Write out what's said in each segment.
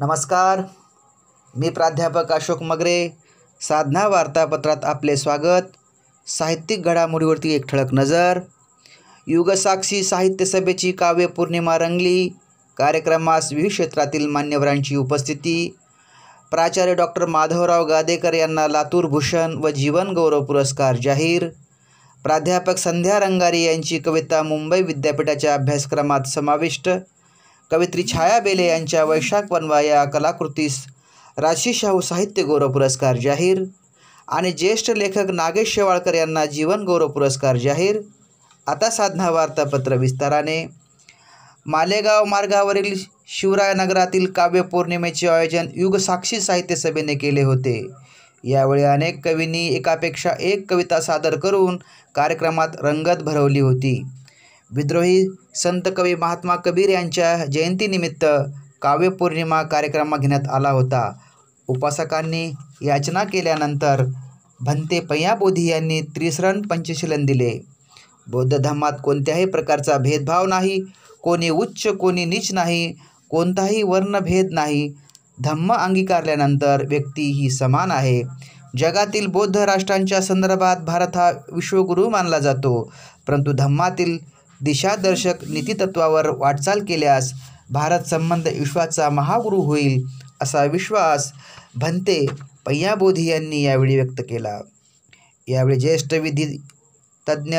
नमस्कार मी प्राध्यापक अशोक मगरे साधना वार्तापत्रात आपले स्वागत साहित्यिक घडामोडीवरती एक ठळक नजर युगसाक्षी साहित्य सभेची काव्यपूर्णिमा रंगली कार्यक्रमास विविध क्षेत्रातील मान्यवरांची उपस्थिती प्राचार्य डॉक्टर माधवराव गादेकर यांना लातूर भूषण व जीवनगौरव पुरस्कार जाहीर प्राध्यापक संध्या रंगारी यांची कविता मुंबई विद्यापीठाच्या अभ्यासक्रमात समाविष्ट कवित्री छाया बेले यांच्या वैशाख वनवा या कलाकृतीस राशी शाहू साहित्य गौरव पुरस्कार जाहीर आणि ज्येष्ठ लेखक नागेश शेवाळकर यांना जीवन गौरव पुरस्कार जाहीर आता साधना वार्तापत्र विस्ताराने मालेगाव मार्गावरील शिवरायनगरातील पौर्णिमेचे आयोजन युगसाक्षी साहित्य सभेने केले होते यावेळी अनेक कवींनी एकापेक्षा एक कविता सादर करून कार्यक्रमात रंगत भरवली होती विद्रोही संत कवी महात्मा कबीर यांच्या जयंतीनिमित्त काव्यपौर्णिमा कार्यक्रम घेण्यात आला होता उपासकांनी याचना केल्यानंतर भंते पय्या यांनी त्रिसरण पंचशीलन दिले बौद्ध धर्मात कोणत्याही प्रकारचा भेदभाव नाही कोणी उच्च कोणी नीच नाही कोणताही वर्णभेद नाही धम्म अंगीकारल्यानंतर व्यक्ती ही समान आहे जगातील बौद्ध राष्ट्रांच्या संदर्भात भारत हा विश्वगुरू मानला जातो परंतु धम्मातील दिशादर्शक नीतितत्वावर वाटचाल केल्यास भारत संबंध विश्वाचा महागुरू होईल असा विश्वास भंते पय्याबोधी यांनी यावेळी व्यक्त केला यावेळी ज्येष्ठ विधी तज्ज्ञ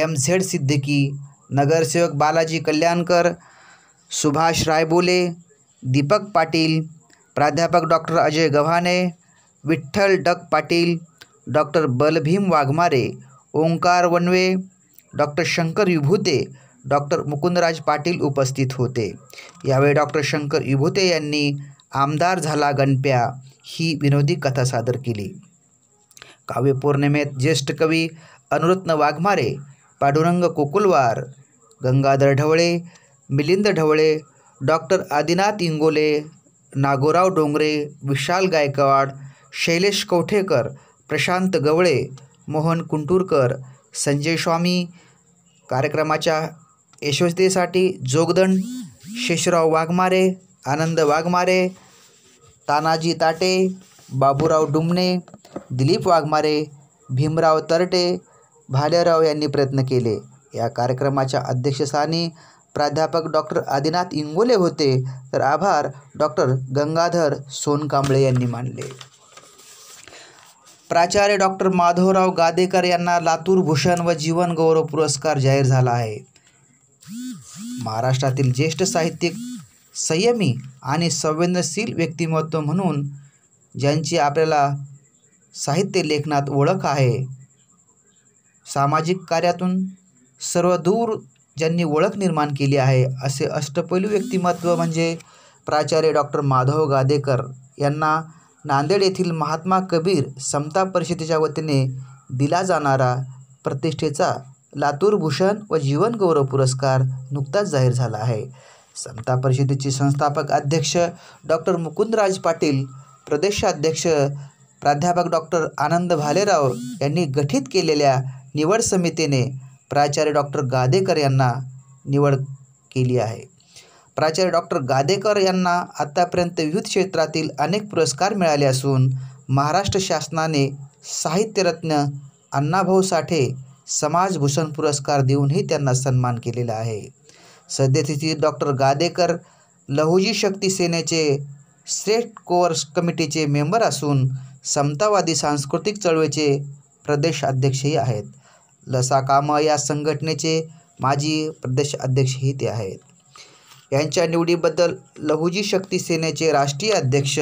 एम झेड सिद्धिकी नगरसेवक बालाजी कल्याणकर सुभाष रायबोले दीपक पाटील प्राध्यापक doctor Ajay Gavhane Vitthal Dak Patil doctor Balbhim Waghmare Omkar Wanve doctor Shankar Vibhute doctor Mukundraj Patil उपस्थित होते यावेळी डॉक्टर शंकर विभूते यांनी आमदार झाला गणप्या ही विनोदी कथा सादर केली काव्यपौर्णिमेत ज्येष्ठ कवी अनुरत्न वाघमारे पाडुरंग कोकुलवार गंगाधर ढवळे मिलिंद ढवळे डॉक्टर आदिनाथ इंगोले नागोराव डोंगरे विशाल गायकवाड शैलेश कवठेकर प्रशांत गवळे मोहन कुंटूरकर संजय स्वामी कार्यक्रमाच्या यशस्वीसाठी जोगदंड शेषराव वाघमारे आनंद वाघमारे तानाजी ताटे बाबूराव डुमणे दिलीप वाघमारे भीमराव तरटे भालेराव यांनी प्रयत्न केले या कार्यक्रमाच्या अध्यक्षस्थानी प्राध्यापक डॉक्टर आदिनाथ इंगोले होते तर आभार डॉक्टर गंगाधर सोनकांबळे यांनी मानले प्राचार्य डॉक्टर माधवराव गादेकर यांना लातूर भूषण व जीवन गौरव पुरस्कार जाहीर झाला आहे महाराष्ट्रातील ज्येष्ठ साहित्यिक संयमी आणि संवेदनशील व्यक्तिमत्व म्हणून ज्यांची आपल्याला साहित्य लेखनात ओळख आहे सामाजिक कार्यातून सर्वदूर ज्यांनी ओळख निर्माण केली आहे असे अष्टपैलू व्यक्तिमत्व म्हणजे प्राचार्य डॉक्टर माधव गादेकर यांना नांदेड येथील महात्मा कबीर समता परिषदेच्या वतीने दिला जाणारा प्रतिष्ठेचा लातूर भूषण व जीवनगौरव पुरस्कार नुकताच जाहीर झाला आहे समता परिषदेचे संस्थापक अध्यक्ष डॉक्टर मुकुंदराज पाटील प्रदेशाध्यक्ष प्राध्यापक डॉक्टर आनंद भालेराव यांनी गठीत केलेल्या निवड समितीने प्राचार्य डॉक्टर गादेकर यांना निवड केली आहे प्राचार्य डॉक्टर गादेकर यांना आतापर्यंत विविध क्षेत्रातील अनेक पुरस्कार मिळाले असून महाराष्ट्र शासनाने साहित्यरत्न अण्णाभाऊ साठे समाजभूषण पुरस्कार देऊनही त्यांना सन्मान केलेला आहे सद्यस्थितीत डॉक्टर गादेकर लहुजी शक्ती सेनेचे स्टेट कोअर्स कमिटीचे मेंबर असून समतावादी सांस्कृतिक चळवळीचे प्रदेश अध्यक्षही आहेत लसा कामा या संघटनेचे माजी प्रदेश अध्यक्षही ते आहेत यांच्या निवडीबद्दल लहुजी शक्ती सेनेचे राष्ट्रीय अध्यक्ष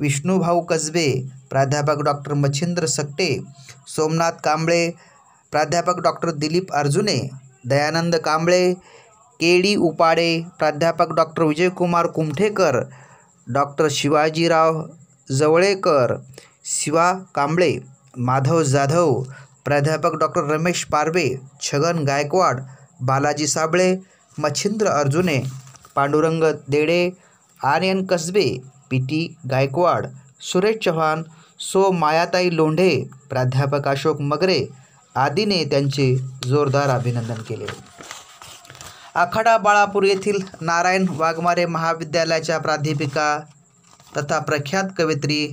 विष्णूभाऊ कसबे प्राध्यापक डॉक्टर मच्छिंद्र सकटे सोमनाथ कांबळे प्राध्यापक doctor Dilip Arjune Dayanand Kamble K D Upade प्राध्यापक डॉक्टर विजयकुमार कुमठेकर डॉक्टर शिवाजीराव जवळेकर शिवा कांबळे माधव जाधव प्राध्यापक doctor Ramesh Parwe Chhagan Gaikwad Balaji Sable Machhindra Arjune Pandurang Dede Aryan Kasbe P T Gaikwad Suresh Chavan सो मायाताई लोंढे प्राध्यापक अशोक मगरे आदीने त्यांचे जोरदार अभिनंदन केले आखाडा बाळापूर येथील नारायण वाघमारे महाविद्यालयाच्या प्राध्यापिका तथा प्रख्यात कवित्री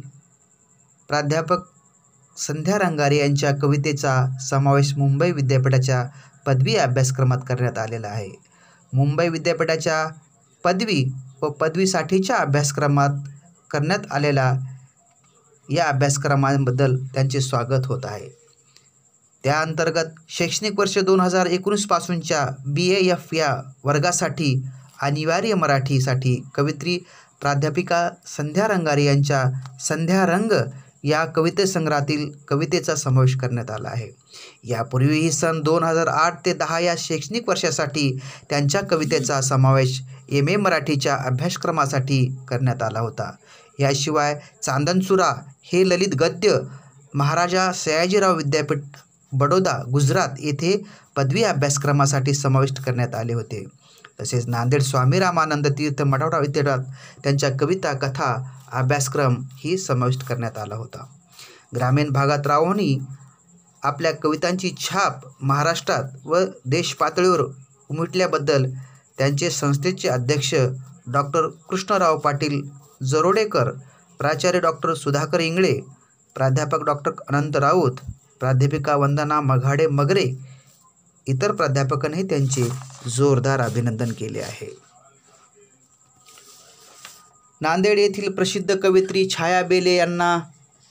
प्राध्यापक संध्या रंगारी यांच्या कवितेचा समावेश मुंबई विद्यापीठाच्या पदवी अभ्यासक्रमात करण्यात आलेला आहे मुंबई विद्यापीठाच्या पदवी व पदवीसाठीच्या अभ्यासक्रमात करण्यात आलेल्या या अभ्यासक्रमांबद्दल त्यांचे स्वागत होत आहे त्याअंतर्गत शैक्षणिक वर्ष दोन हजार एकोणीसपासूनच्या बी ए एफ या वर्गासाठी अनिवार्य मराठीसाठी कवित्री प्राध्यापिका संध्या रंगारी यांच्या संध्या रंग या कवितेसंग्रहातील कवितेचा समावेश करण्यात आला आहे यापूर्वीही सन दोन हजार आठ ते दहा या शैक्षणिक वर्षासाठी त्यांच्या कवितेचा समावेश एम ए मराठीच्या अभ्यासक्रमासाठी करण्यात आला होता याशिवाय चांदनसुरा हे ललित गद्य महाराजा सयाजीराव विद्यापीठ बडोदा गुजरात येथे पदवी अभ्यासक्रमासाठी समाविष्ट करण्यात आले होते तसेच नांदेड स्वामी रामानंद तीर्थ मठवरा विद्यापीठात त्यांच्या कविता कथा अभ्यासक्रम ही समाविष्ट करण्यात आला होता ग्रामीण भागात राहूनही आपल्या कवितांची छाप महाराष्ट्रात व देशपातळीवर उमटल्याबद्दल त्यांचे संस्थेचे अध्यक्ष डॉक्टर कृष्णराव पाटील जरोडेकर प्राचार्य डॉक्टर सुधाकर इंगळे प्राध्यापक डॉक्टर अनंत राऊत प्राध्यापिका वंदना मघाडे मगरे इतर प्राध्यापकांनी त्यांचे जोरदार अभिनंदन केले आहे नांदेड येथील प्रसिद्ध कवित्री छाया बेले यांना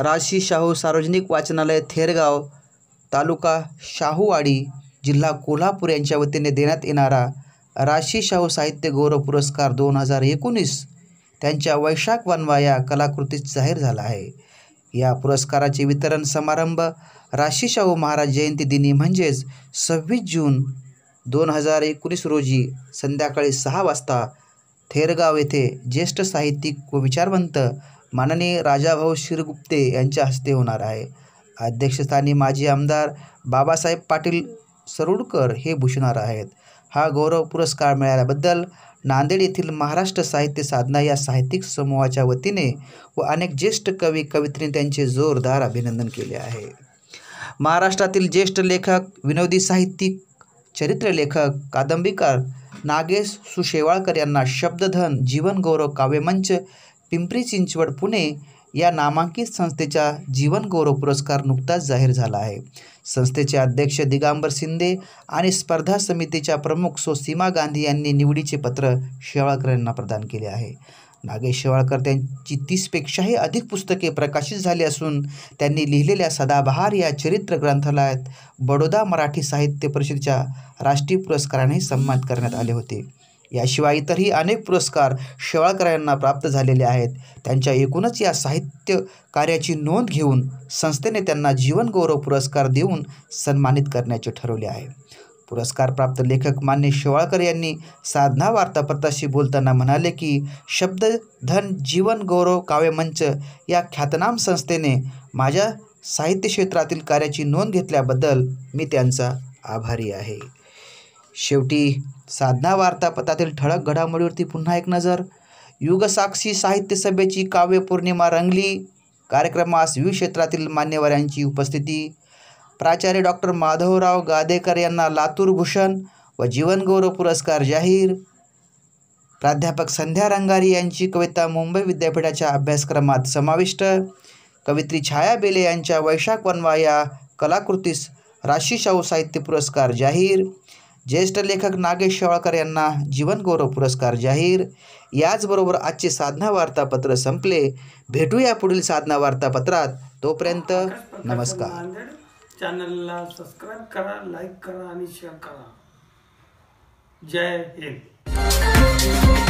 राशी शाहू सार्वजनिक वाचनालय थेरगाव तालुका शाहूवाडी जिल्हा कोल्हापूर यांच्या वतीने देण्यात येणारा राशी शाहू साहित्य गौरव पुरस्कार दोन हजार एकोणीस त्यांच्या वैशाख वनवा या कलाकृतीत जाहीर झाला आहे या पुरस्काराचे वितरण समारंभ राशी शाहू महाराज जयंती दिनी म्हणजेच सव्वीस जून दोन हजार एकोणीस रोजी संध्याकाळी सहा वाजता थेरगाव येथे ज्येष्ठ साहित्यिक व विचारवंत माननीय राजाभाऊ शिरगुप्ते यांच्या हस्ते होणार आहे अध्यक्षस्थानी माजी आमदार बाबासाहेब पाटील सरुडकर हे भूषणार आहेत हा गौरव पुरस्कार मिळाल्याबद्दल नांदेड येथील महाराष्ट्र साहित्य साधना या साहित्यिक समूहाच्या वतीने व अनेक ज्येष्ठ कवी कवित्रीने त्यांचे जोरदार अभिनंदन केले आहे महाराष्ट्रातील ज्येष्ठ लेखक विनोदी साहित्यिक चरित्र लेखक कादंबीकार नागेश सुशेवाळकर यांना शब्दधन जीवनगौरव काव्यमंच पिंपरी चिंचवड पुणे या नामांकित संस्थेचा जीवनगौरव पुरस्कार नुकताच जाहीर झाला आहे संस्थेचे अध्यक्ष दिगांबर शिंदे आणि स्पर्धा समितीच्या प्रमुख सो सीमा गांधी यांनी निवडीचे पत्र शेवाळकर यांना प्रदान केले आहे नागेश शेवाळकर त्यांची तीसपेक्षाही अधिक पुस्तके प्रकाशित झाली असून त्यांनी लिहिलेल्या सदाबहार या चरित्र ग्रंथालयात बडोदा मराठी साहित्य परिषदेच्या राष्ट्रीय पुरस्काराने सन्मानित करण्यात आले होते याशिवाय इतरही अनेक पुरस्कार शेवाळकर यांना प्राप्त झालेले आहेत त्यांच्या एकूणच या साहित्य कार्याची नोंद घेऊन संस्थेने त्यांना जीवनगौरव पुरस्कार देऊन सन्मानित करण्याचे ठरवले आहे पुरस्कार प्राप्त लेखक मान्य शेवाळकर यांनी साधना वार्तापत्राशी बोलताना म्हणाले की शब्द धन जीवन गौरव काव्यमंच या ख्यातनाम संस्थेने माझ्या साहित्य क्षेत्रातील कार्याची नोंद घेतल्याबद्दल मी त्यांचा आभारी आहे शेवटी साधना वार्तापत्रातील ठळक घडामोडीवरती पुन्हा एक नजर युगसाक्षी साहित्य सभेची काव्यपौर्णिमा रंगली कार्यक्रमास विविध क्षेत्रातील मान्यवरांची उपस्थिती प्राचार्य डॉक्टर माधवराव गादेकर यांना लातूर भूषण व जीवनगौरव पुरस्कार जाहीर प्राध्यापक संध्या रंगारी यांची कविता मुंबई विद्यापीठाच्या अभ्यासक्रमात समाविष्ट कवित्री छाया बेले यांच्या वैशाख वनवा या कलाकृतीस राशी शाहू साहित्य पुरस्कार जाहीर ज्येष्ठ लेखक नागेश शेवाळकर यांना जीवनगौरव पुरस्कार जाहीर याचबरोबर आजचे साधना वार्तापत्र संपले भेटूया पुढील साधना वार्तापत्रात तोपर्यंत नमस्कार चॅनलला सबस्क्राईब करा लाईक करा आणि शेअर करा जय हिंद